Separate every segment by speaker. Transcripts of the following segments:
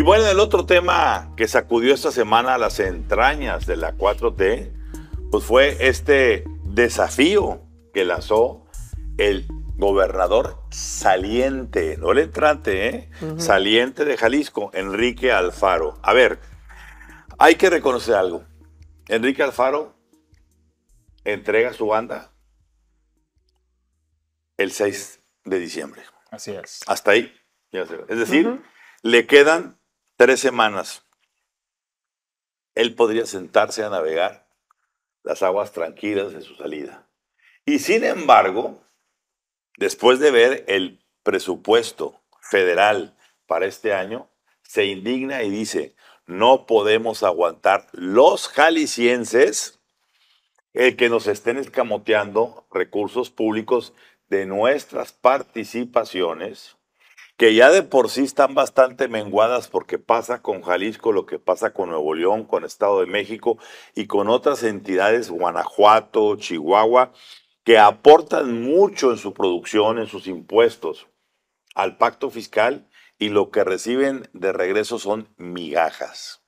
Speaker 1: Y bueno, el otro tema que sacudió esta semana a las entrañas de la 4T, pues fue este desafío que lanzó el gobernador saliente, no le trate, ¿eh? saliente de Jalisco, Enrique Alfaro. A ver, hay que reconocer algo. Enrique Alfaro entrega su banda el 6 de diciembre. Así es. Hasta ahí. Es decir, le quedan tres semanas, él podría sentarse a navegar las aguas tranquilas de su salida. Y sin embargo, después de ver el presupuesto federal para este año, se indigna y dice, no podemos aguantar los jaliscienses el que nos estén escamoteando recursos públicos de nuestras participaciones que ya de por sí están bastante menguadas porque pasa con Jalisco, lo que pasa con Nuevo León, con Estado de México y con otras entidades, Guanajuato, Chihuahua, que aportan mucho en su producción, en sus impuestos al pacto fiscal y lo que reciben de regreso son migajas.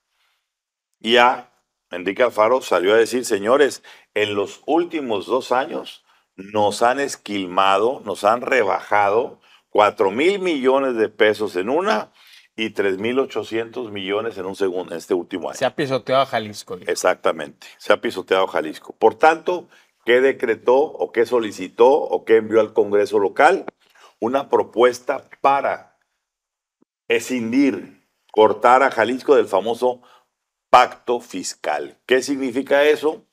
Speaker 1: Ya Enrique Alfaro salió a decir, señores, en los últimos dos años nos han esquilmado, nos han rebajado 4 mil millones de pesos en una y 3.800 millones en un segundo, en este último año. Se ha
Speaker 2: pisoteado Jalisco.
Speaker 1: Exactamente, se ha pisoteado Jalisco. Por tanto, ¿qué decretó o qué solicitó o qué envió al Congreso local? Una propuesta para escindir, cortar a Jalisco del famoso pacto fiscal. ¿Qué significa eso?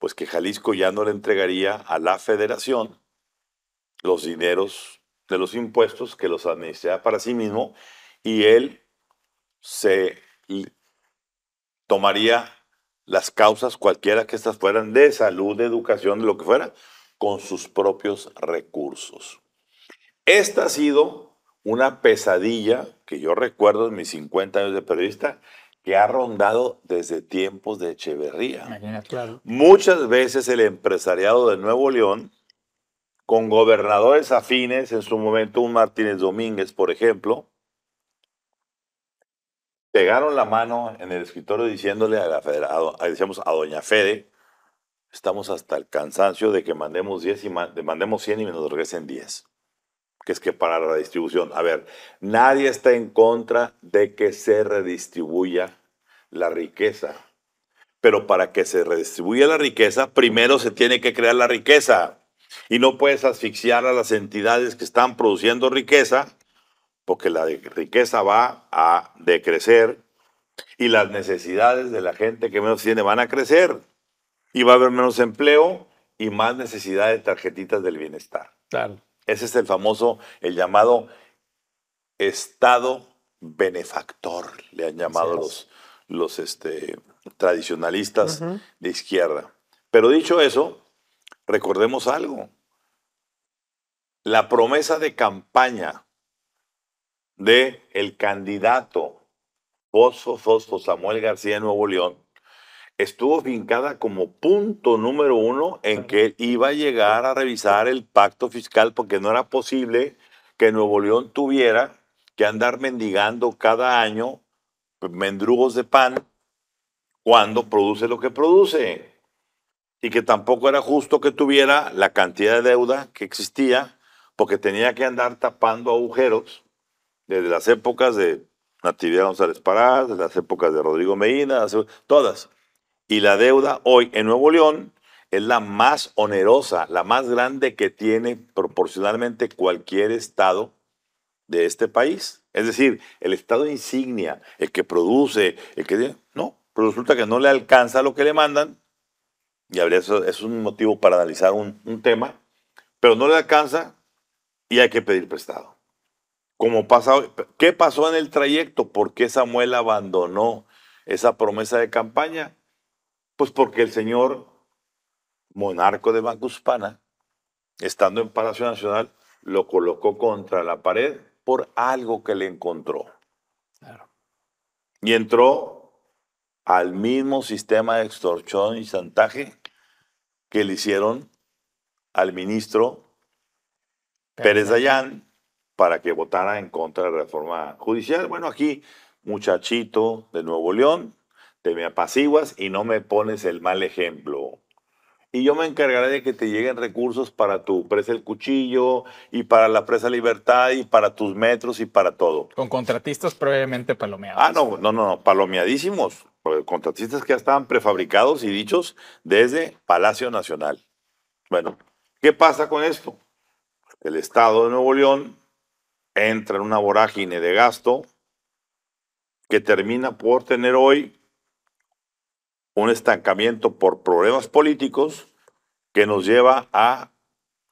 Speaker 1: Pues que Jalisco ya no le entregaría a la federación los dineros de los impuestos que los administraba para sí mismo y él se tomaría las causas, cualquiera que estas fueran, de salud, de educación, de lo que fuera, con sus propios recursos. Esta ha sido una pesadilla que yo recuerdo en mis 50 años de periodista, que ha rondado desde tiempos de Echeverría. Muchas veces el empresariado de Nuevo León con gobernadores afines, en su momento un Martínez Domínguez, por ejemplo, pegaron la mano en el escritorio diciéndole a la federal, a doña Fede, estamos hasta el cansancio de que mandemos 10 y mandemos 100 y nos regresen 10. Que es que para la redistribución, a ver, nadie está en contra de que se redistribuya la riqueza. Pero para que se redistribuya la riqueza, primero se tiene que crear la riqueza. Y no puedes asfixiar a las entidades que están produciendo riqueza, porque la riqueza va a decrecer y las necesidades de la gente que menos tiene van a crecer. Y va a haber menos empleo y más necesidad de tarjetitas del bienestar. Ese es el famoso, el llamado Estado benefactor, le han llamado los, los este, tradicionalistas de izquierda. Pero dicho eso, recordemos algo. La promesa de campaña de el candidato Pozo Foso Samuel García de Nuevo León estuvo fincada como punto número uno en que iba a llegar a revisar el pacto fiscal porque no era posible que Nuevo León tuviera que andar mendigando cada año mendrugos de pan cuando produce lo que produce y que tampoco era justo que tuviera la cantidad de deuda que existía, porque tenía que andar tapando agujeros desde las épocas de Natividad González Parás, desde las épocas de Rodrigo Medina, todas. Y la deuda hoy en Nuevo León es la más onerosa, la más grande que tiene proporcionalmente cualquier estado de este país. Es decir, el estado insignia, el que produce, el que... No, resulta que no le alcanza lo que le mandan y habría, eso, es un motivo para analizar un, tema, pero no le alcanza y hay que pedir prestado. Como ¿qué pasó en el trayecto? ¿Por qué Samuel abandonó esa promesa de campaña? Pues porque el señor monarco de Bancuspana, estando en Palacio Nacional, lo colocó contra la pared por algo que le encontró. Y entró al mismo sistema de extorsión y chantaje que le hicieron al ministro Pérez Dayán para que votara en contra de la reforma judicial. Bueno, aquí, muchachito de Nuevo León, te me apaciguas y no me pones el mal ejemplo y yo me encargaré de que te lleguen recursos para tu presa El Cuchillo y para la presa Libertad y para tus metros y para todo.
Speaker 2: Con contratistas previamente palomeados. Ah, no,
Speaker 1: no, no, no palomeadísimos. Pues, contratistas que ya estaban prefabricados y dichos desde Palacio Nacional. Bueno, ¿qué pasa con esto? El Estado de Nuevo León entra en una vorágine de gasto que termina por tener hoy un estancamiento por problemas políticos que nos lleva a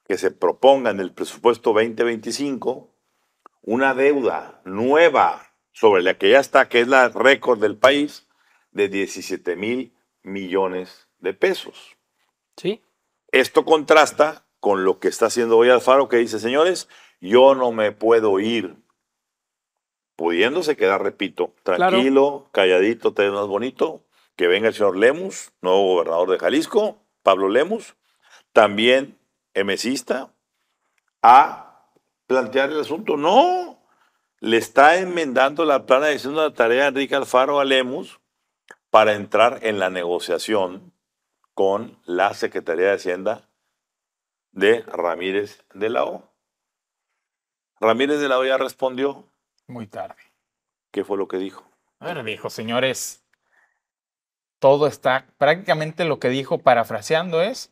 Speaker 1: que se proponga en el presupuesto 2025 una deuda nueva sobre la que ya está, que es la récord del país, de 17 mil millones de pesos. Sí. Esto contrasta con lo que está haciendo hoy Alfaro, que dice, señores, yo no me puedo ir, pudiéndose quedar, repito, tranquilo, calladito, te más bonito, que venga el señor Lemus, nuevo gobernador de Jalisco, Pablo Lemus, también emesista, a plantear el asunto. No, le está enmendando la plana de la tarea de Enrique Alfaro a Lemus para entrar en la negociación con la Secretaría de Hacienda de Ramírez de la O. Ramírez de la O ya respondió. Muy tarde. ¿Qué fue lo que dijo?
Speaker 2: Bueno, dijo, señores, todo está, prácticamente lo que dijo parafraseando es,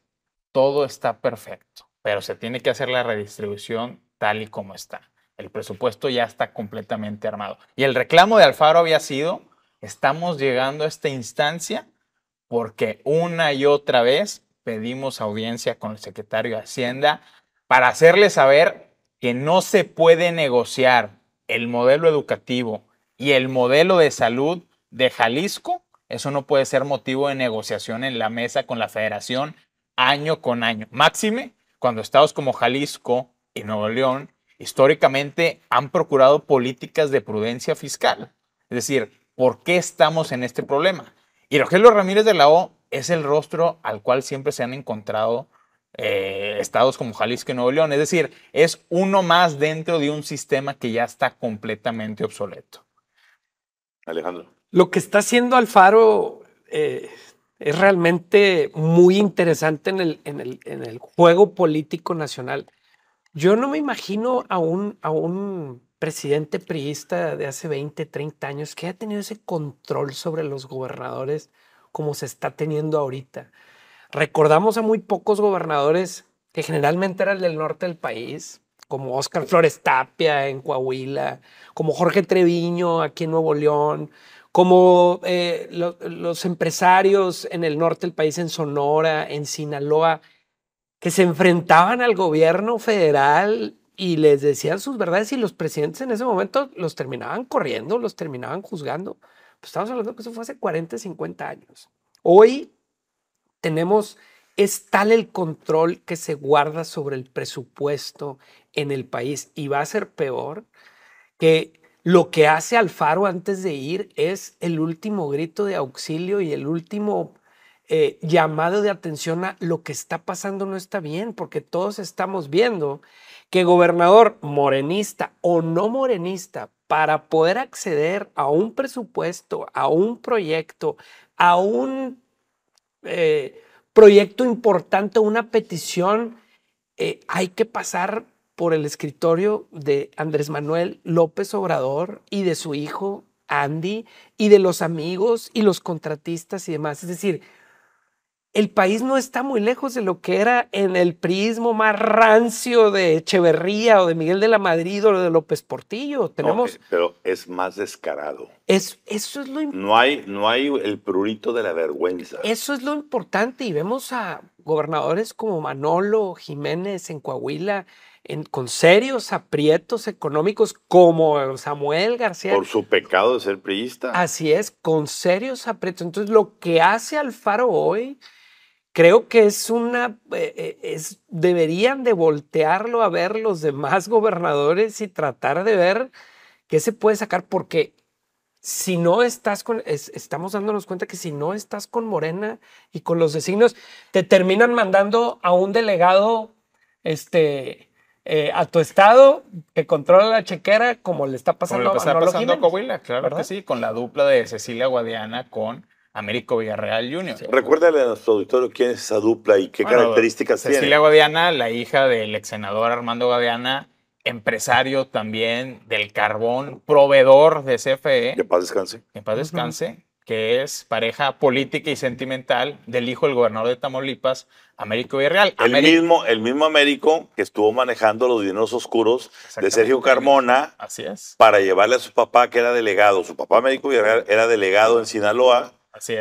Speaker 2: todo está perfecto, pero se tiene que hacer la redistribución tal y como está. El presupuesto ya está completamente armado. Y el reclamo de Alfaro había sido, estamos llegando a esta instancia porque una y otra vez pedimos audiencia con el secretario de Hacienda para hacerle saber que no se puede negociar el modelo educativo y el modelo de salud de Jalisco eso no puede ser motivo de negociación en la mesa con la federación año con año. Máxime, cuando estados como Jalisco y Nuevo León históricamente han procurado políticas de prudencia fiscal. Es decir, ¿por qué estamos en este problema? Y Rogelio Ramírez de la O es el rostro al cual siempre se han encontrado eh, estados como Jalisco y Nuevo León. Es decir, es uno más dentro de un sistema que ya está completamente obsoleto.
Speaker 1: Alejandro.
Speaker 3: Lo que está haciendo Alfaro eh, es realmente muy interesante en el, en, el, juego político nacional. Yo no me imagino a un, a un presidente priista de hace 20, 30 años que haya tenido ese control sobre los gobernadores como se está teniendo ahorita. Recordamos a muy pocos gobernadores que generalmente eran del norte del país, como Oscar Flores Tapia en Coahuila, como Jorge Treviño aquí en Nuevo León, como eh, los empresarios en el norte del país, en Sonora, en Sinaloa, que se enfrentaban al gobierno federal y les decían sus verdades y los presidentes en ese momento los terminaban corriendo, los terminaban juzgando. Pues estamos hablando que eso fue hace 40, 50 años. Hoy tenemos, es tal el control que se guarda sobre el presupuesto en el país y va a ser peor que lo que hace Alfaro antes de ir es el último grito de auxilio y el último eh, llamado de atención a lo que está pasando no está bien, porque todos estamos viendo que gobernador morenista o no morenista, para poder acceder a un presupuesto, a un proyecto, a un eh, proyecto importante, una petición, eh, hay que pasar por el escritorio de Andrés Manuel López Obrador y de su hijo Andy y de los amigos y los contratistas y demás. Es decir, el país no está muy lejos de lo que era en el prismo más rancio de Echeverría o de Miguel de la Madrid o de López Portillo. Tenemos,
Speaker 1: pero es más descarado. Es, eso es lo importante. No hay, no hay el prurito de la vergüenza.
Speaker 3: Eso es lo importante. Y vemos a gobernadores como Manolo Jiménez en Coahuila, con serios aprietos económicos como Samuel García. Por
Speaker 1: su pecado de ser priista.
Speaker 3: Así es, con serios aprietos. Entonces lo que hace Alfaro hoy creo que es una, eh, eh, es, deberían de voltearlo a ver los demás gobernadores y tratar de ver qué se puede sacar porque si no estás con, estamos dándonos cuenta que si no estás con Morena y con los designios, te terminan mandando a un delegado, este, eh, a tu estado que controla la chequera, como le está pasando, como le está pasando
Speaker 2: a claro que sí, con la dupla de Cecilia Guadiana con Américo Villarreal Jr.
Speaker 1: Recuérdale a nuestro auditorio quién es esa dupla y qué características Cecilia tiene. Cecilia
Speaker 2: Guadiana, la hija del ex senador Armando Guadiana, empresario también del carbón, proveedor de CFE.
Speaker 1: Que paz descanse.
Speaker 2: Que paz descanse que es pareja política y sentimental del hijo del gobernador de Tamaulipas,
Speaker 1: Américo Villarreal. El, mismo, el mismo Américo que estuvo manejando los dineros oscuros de Sergio Carmona Así es. para llevarle a su papá, que era delegado. Su papá Américo Villarreal era delegado en Sinaloa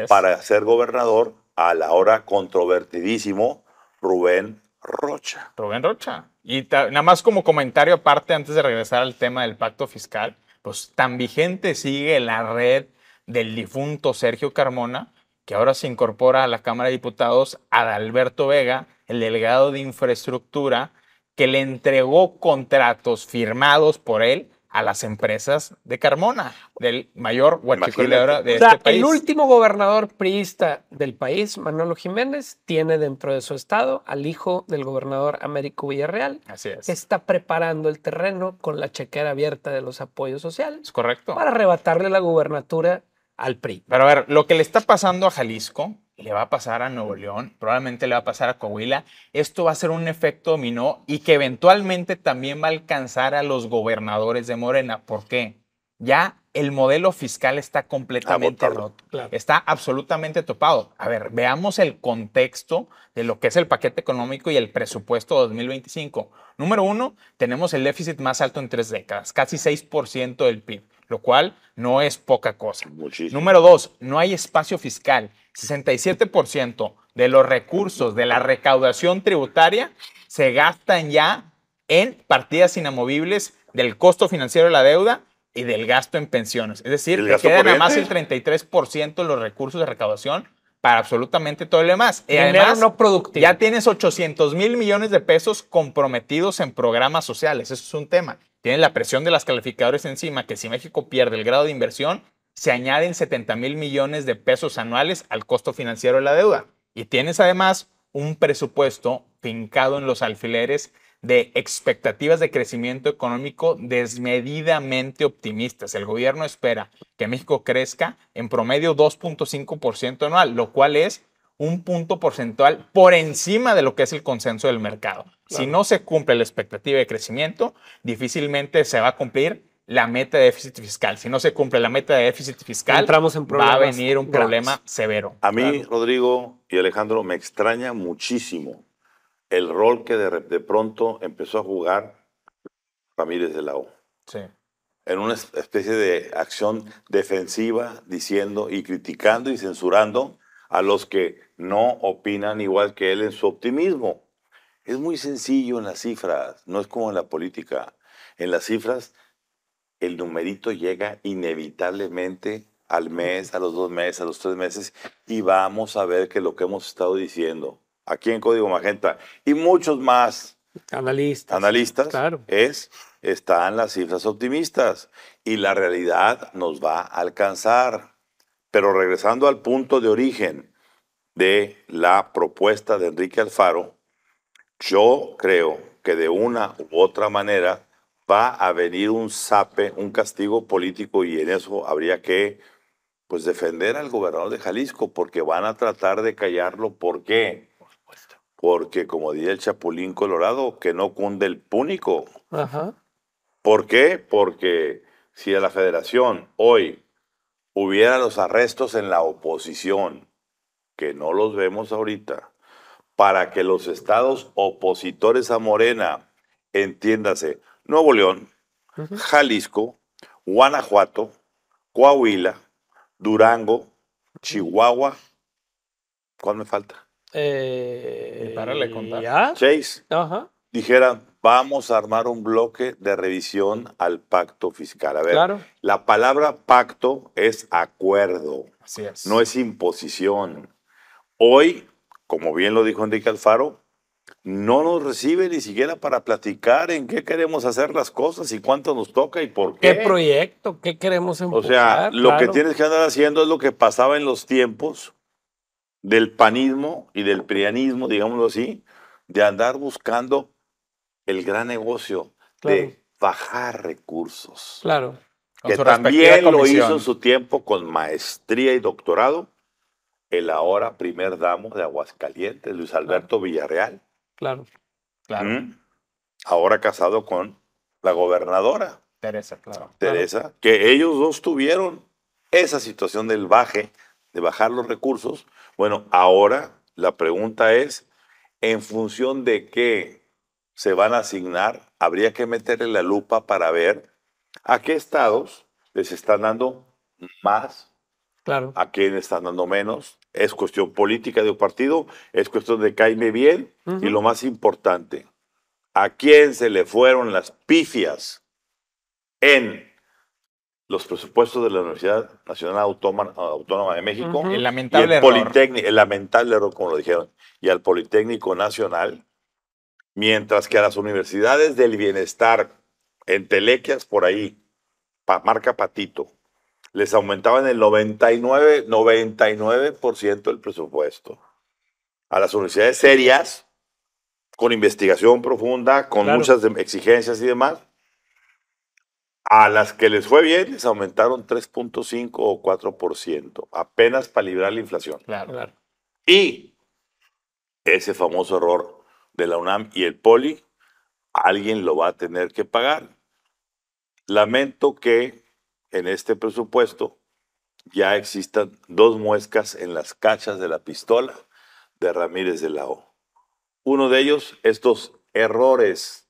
Speaker 1: para ser gobernador a la hora controvertidísimo Rubén Rocha.
Speaker 2: Rubén Rocha. Y nada más como comentario aparte, antes de regresar al tema del pacto fiscal, pues tan vigente sigue la red del difunto Sergio Carmona, que ahora se incorpora a la Cámara de Diputados, Adalberto Vega, el delegado de infraestructura, que le entregó contratos firmados por él a las empresas de Carmona, del mayor huachicolero de este país. El
Speaker 3: último gobernador priista del país, Manolo Jiménez, tiene dentro de su estado al hijo del gobernador Américo Villarreal, Así es. está preparando el terreno con la chequera abierta de los apoyos sociales. Es correcto. Para arrebatarle la gubernatura al
Speaker 2: PRI. Pero a ver, lo que le está pasando a Jalisco, le va a pasar a Nuevo León, probablemente le va a pasar a Coahuila. Esto va a ser un efecto dominó y que eventualmente también va a alcanzar a los gobernadores de Morena. ¿Por qué? Ya el modelo fiscal está completamente roto, está absolutamente topado. A ver, veamos el contexto de lo que es el paquete económico y el presupuesto 2025. Número uno, tenemos el déficit más alto en tres décadas, casi 6% del PIB lo cual no es poca cosa. Número dos, no hay espacio fiscal. 67% de los recursos de la recaudación tributaria se gastan ya en partidas inamovibles del costo financiero de la deuda y del gasto en pensiones. Es decir, que queda más el 33% de los recursos de recaudación para absolutamente todo lo demás. Ya tienes 800 mil millones de pesos comprometidos en programas sociales. Eso es un tema. Tiene la presión de las calificadores encima, que si México pierde el grado de inversión, se añaden 70 mil millones de pesos anuales al costo financiero de la deuda. Y tienes además un presupuesto fincado en los alfileres de expectativas de crecimiento económico desmedidamente optimistas. El gobierno espera que México crezca en promedio 2.5% anual, lo cual es un punto porcentual por encima de lo que es el consenso del mercado. Si no se cumple la expectativa de crecimiento, difícilmente se va a cumplir la meta de déficit fiscal. Si no se cumple la meta de déficit fiscal, Entramos en va a venir un problema severo. A mí,
Speaker 1: Rodrigo y Alejandro, me extraña muchísimo el rol que de, de pronto empezó a jugar Ramírez de la O. Sí. En una especie de acción defensiva, diciendo y criticando y censurando a los que no opinan igual que él en su optimismo. Es muy sencillo en las cifras, no es como en la política. En las cifras, el numerito llega inevitablemente al mes, a los dos meses, a los tres meses, y vamos a ver que lo que hemos estado diciendo aquí en Código Magenta y muchos más analistas, analistas es están las cifras optimistas y la realidad nos va a alcanzar. Pero regresando al punto de origen de la propuesta de Enrique Alfaro, yo creo que de una u otra manera va a venir un sape, un castigo político y en eso habría que pues defender al gobernador de Jalisco porque van a tratar de callarlo. ¿Por qué? Porque como dice el Chapulín Colorado, que no cunde el púnico. ¿Por qué? Porque si a la federación hoy hubiera los arrestos en la oposición, que no los vemos ahorita, para que los estados opositores a Morena, entiéndase, Nuevo León, Jalisco, Guanajuato, Coahuila, Durango, Chihuahua, ¿cuál me falta?
Speaker 3: Eh, eh para le contar. Chase,
Speaker 1: Seis. Dijeran, vamos a armar un bloque de revisión al pacto fiscal. A ver, la palabra pacto es acuerdo, no es imposición. Hoy como bien lo dijo Enrique Alfaro, no nos recibe ni siquiera para platicar en qué queremos hacer las cosas y cuánto nos toca y por qué. ¿Qué
Speaker 3: proyecto? ¿Qué queremos empujar? O sea, lo que tienes
Speaker 1: que andar haciendo es lo que pasaba en los tiempos del panismo y del prianismo, digámoslo así, de andar buscando el gran negocio de bajar recursos. Claro. que también lo hizo en su tiempo con maestría y doctorado el ahora primer damo de Aguascalientes, Luis Alberto Villarreal. Claro, claro. Ahora casado con la gobernadora. Teresa, claro. Teresa, que ellos dos tuvieron esa situación del baje, de bajar los recursos. Bueno, ahora la pregunta es, ¿en función de qué se van a asignar? Habría que meterle la lupa para ver a qué estados les están dando más ¿A quién están dando menos? Es cuestión política de un partido, es cuestión de caerme bien y lo más importante, ¿a quién se le fueron las pifias en los presupuestos de la Universidad Nacional Autónoma de México? El lamentable error. El lamentable como lo dijeron, y al Politécnico Nacional, mientras que a las universidades del bienestar, en Telequias, por ahí, marca Patito, les aumentaban el 99, 99% del presupuesto. A las universidades serias, con investigación profunda, con muchas exigencias y demás, a las que les fue bien les aumentaron 3.5 o 4%, apenas para librar la inflación. Claro, claro. Y ese famoso error de la UNAM y el POLI, alguien lo va a tener que pagar. Lamento que en este presupuesto ya existan dos muescas en las cachas de la pistola de Ramírez de la O. Uno de ellos, estos errores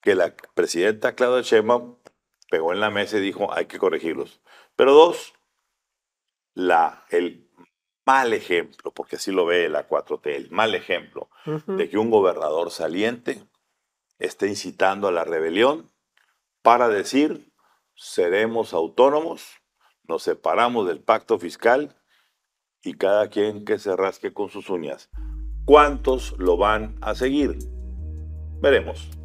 Speaker 1: que la presidenta Claudia Sheinbaum pegó en la mesa y dijo hay que corregirlos. Pero dos, el mal ejemplo, porque así lo ve la 4T, el mal ejemplo de que un gobernador saliente esté incitando a la rebelión para decir seremos autónomos, nos separamos del pacto fiscal y cada quien que se rasque con sus uñas. ¿Cuántos lo van a seguir? Veremos.